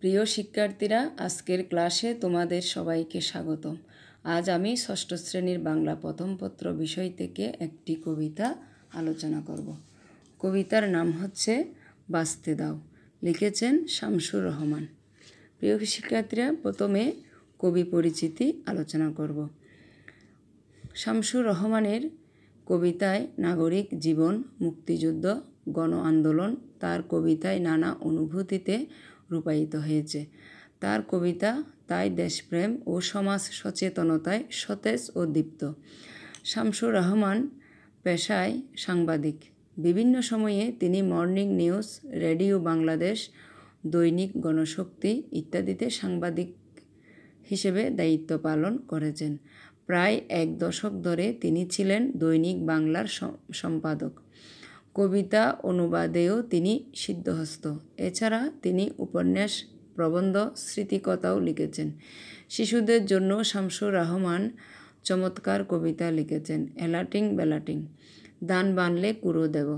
প্রিয় শিক্ষার্থীরা আজকের ক্লাসে তোমাদের সবাইকে স্বাগতম আজ আমি ষষ্ঠ শ্রেণীর বাংলা প্রথম পত্র বিষয় থেকে একটি কবিতা আলোচনা করব কবিতার নাম হচ্ছে বাঁচতে দাও লিখেছেন শামসুর রহমান প্রিয় শিক্ষার্থীরা প্রথমে কবি পরিচিতি আলোচনা করব শামসুর রহমানের কবিতায় নাগরিক জীবন মুক্তিযুদ্ধ গণ আন্দোলন তার কবিতায় নানা অনুভূতিতে রূপায়িত হয়েছে তার কবিতা তাই দেশপ্রেম ও সমাজ সচেতনতায় সতেজ ও দীপ্ত শামসুর রহমান পেশায় সাংবাদিক বিভিন্ন সময়ে তিনি মর্নিং নিউজ রেডিও বাংলাদেশ দৈনিক গণশক্তি ইত্যাদিতে সাংবাদিক হিসেবে দায়িত্ব পালন করেছেন প্রায় এক দশক ধরে তিনি ছিলেন দৈনিক বাংলার সম্পাদক কবিতা অনুবাদেও তিনি সিদ্ধহস্ত এছাড়া তিনি উপন্যাস প্রবন্ধ স্মৃতিকতাও লিখেছেন শিশুদের জন্য শামসুর রহমান চমৎকার কবিতা লিখেছেন এলাটিং বেলাটিং দান বানলে কুরো দেব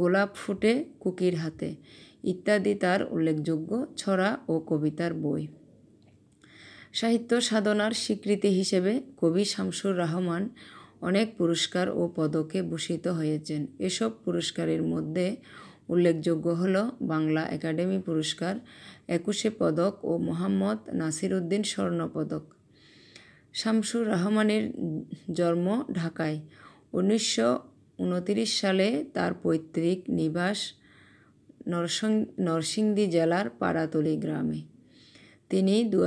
গোলাপ ফুটে কুকির হাতে ইত্যাদি তার উল্লেখযোগ্য ছড়া ও কবিতার বই সাহিত্য সাধনার স্বীকৃতি হিসেবে কবি শামসুর রহমান অনেক পুরস্কার ও পদকে ভূষিত হয়েছেন এসব পুরস্কারের মধ্যে উল্লেখযোগ্য হল বাংলা একাডেমি পুরস্কার একুশে পদক ও মোহাম্মদ নাসির উদ্দিন পদক শামসুর রহমানের জন্ম ঢাকায় উনিশশো সালে তার পৈতৃক নিবাস নরসিং নরসিংদী জেলার পাড়াতলি গ্রামে তিনি দু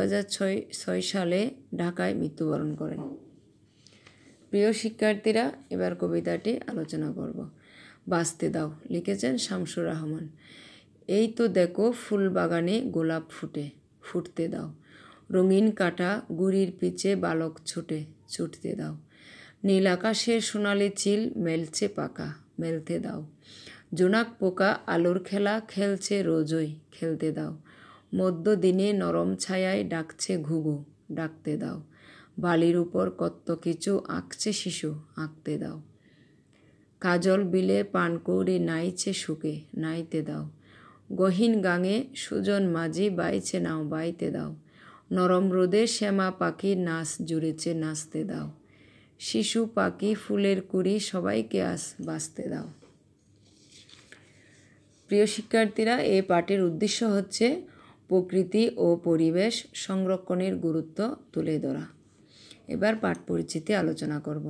সালে ঢাকায় মৃত্যুবরণ করেন প্রিয় শিক্ষার্থীরা এবার কবিতাটি আলোচনা করব বাঁচতে দাও লিখেছেন শামসুর রহমান এই তো দেখো ফুল বাগানে গোলাপ ফুটে ফুটতে দাও রঙিন কাটা গুড়ির পিছে বালক ছুটে ছুটতে দাও নীল আকাশে সোনালি চিল মেলছে পাকা মেলতে দাও জোনাক পোকা আলোর খেলা খেলছে রোজই খেলতে দাও মধ্য দিনে নরম ছায়ায় ডাকছে ঘুঘু ডাকতে দাও বালির উপর কত কিছু আঁকছে শিশু আঁকতে দাও কাজল বিলে পানকৌড়ি নাইছে সুখে নাইতে দাও গহীন গাঙে সুজন মাঝি বাইছে নাও বাইতে দাও নরম রোদে শ্যামা পাখি নাচ জুড়েছে নাচতে দাও শিশু পাখি ফুলের কুড়ি সবাইকে আস বাঁচতে দাও প্রিয় শিক্ষার্থীরা এ পাঠের উদ্দেশ্য হচ্ছে প্রকৃতি ও পরিবেশ সংরক্ষণের গুরুত্ব তুলে ধরা এবার পাঠ পরিচিতি আলোচনা করব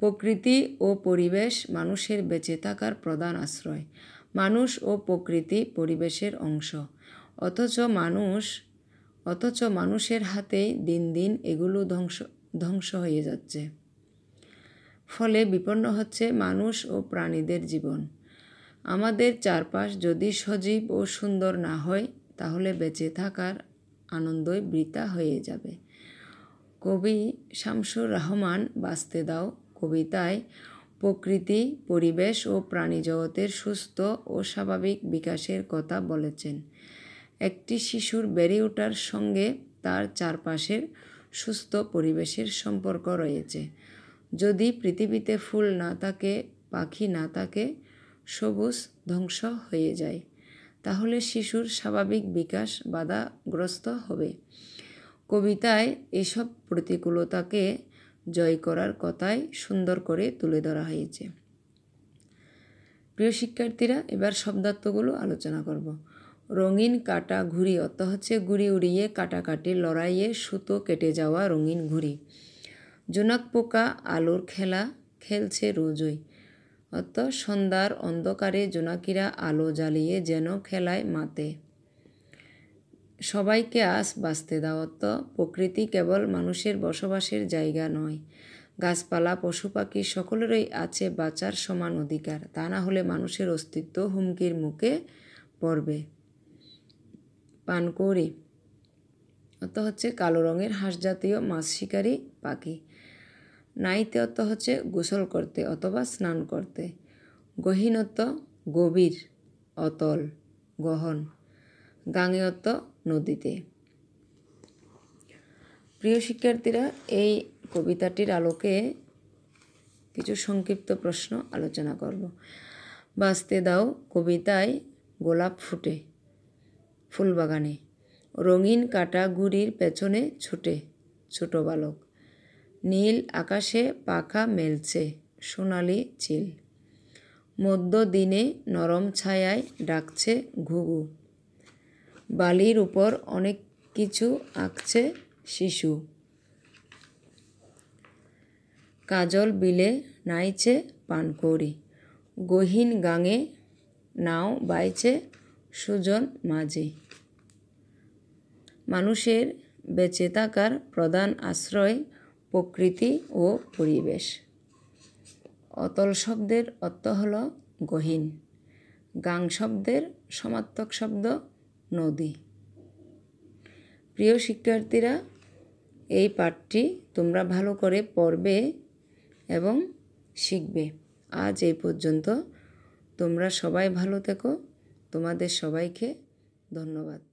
প্রকৃতি ও পরিবেশ মানুষের বেঁচে থাকার প্রধান আশ্রয় মানুষ ও প্রকৃতি পরিবেশের অংশ অথচ মানুষ অথচ মানুষের হাতেই দিন দিন এগুলো ধ্বংস ধ্বংস হয়ে যাচ্ছে ফলে বিপন্ন হচ্ছে মানুষ ও প্রাণীদের জীবন আমাদের চারপাশ যদি সজীব ও সুন্দর না হয় তাহলে বেঁচে থাকার আনন্দই বৃথা হয়ে যাবে কবি শামসুর রহমান বাঁচতে দাও কবিতায় প্রকৃতি পরিবেশ ও প্রাণীজগতের সুস্থ ও স্বাভাবিক বিকাশের কথা বলেছেন একটি শিশুর বেড়ে ওঠার সঙ্গে তার চারপাশের সুস্থ পরিবেশের সম্পর্ক রয়েছে যদি পৃথিবীতে ফুল না থাকে পাখি না থাকে সবুজ ধ্বংস হয়ে যায় তাহলে শিশুর স্বাভাবিক বিকাশ বাধাগ্রস্ত হবে কবিতায় এসব প্রতিকূলতাকে জয় করার কথাই সুন্দর করে তুলে ধরা হয়েছে প্রিয় শিক্ষার্থীরা এবার শব্দার্থগুলো আলোচনা করব রঙিন কাটা ঘুড়ি অর্থ হচ্ছে ঘুড়ি উড়িয়ে কাটাকাটি লড়াইয়ে সুতো কেটে যাওয়া রঙিন ঘুড়ি জোনাক পোকা আলোর খেলা খেলছে রোজই অর্থ সন্ধ্যার অন্ধকারে জোনাকিরা আলো জ্বালিয়ে যেন খেলায় মাতে সবাইকে আজ বাঁচতে দেওয়া তো প্রকৃতি কেবল মানুষের বসবাসের জায়গা নয় গাছপালা পশু পাখি সকলেরই আছে বাঁচার সমান অধিকার তা না হলে মানুষের অস্তিত্ব হুমকির মুখে পড়বে পানকৌড়ি অত হচ্ছে কালো রঙের হাঁস জাতীয় মাছ শিকারী পাখি নাইতে অত হচ্ছে গোসল করতে অথবা স্নান করতে গহীনত্ব গভীর অতল গহন অত নদীতে প্রিয় শিক্ষার্থীরা এই কবিতাটির আলোকে কিছু সংক্ষিপ্ত প্রশ্ন আলোচনা করব বাঁচতে দাও কবিতায় গোলাপ ফুটে ফুলবাগানে রঙিন কাটা গুড়ির পেছনে ছুটে ছোট বালক নীল আকাশে পাখা মেলছে সোনালি চিল মধ্য দিনে নরম ছায়ায় ডাকছে ঘুঘু বালির উপর অনেক কিছু আঁকছে শিশু কাজল বিলে নাইছে পানকৌড়ি গহীন গাঙে নাও বাইছে সুজন মাঝি মানুষের বেঁচে থাকার প্রধান আশ্রয় প্রকৃতি ও পরিবেশ অতল শব্দের অর্থ হল গহীন গাং শব্দের সমাত্মক শব্দ নদী প্রিয় শিক্ষার্থীরা এই পাঠটি তোমরা ভালো করে পড়বে এবং শিখবে আজ এই পর্যন্ত তোমরা সবাই ভালো থেকো তোমাদের সবাইকে ধন্যবাদ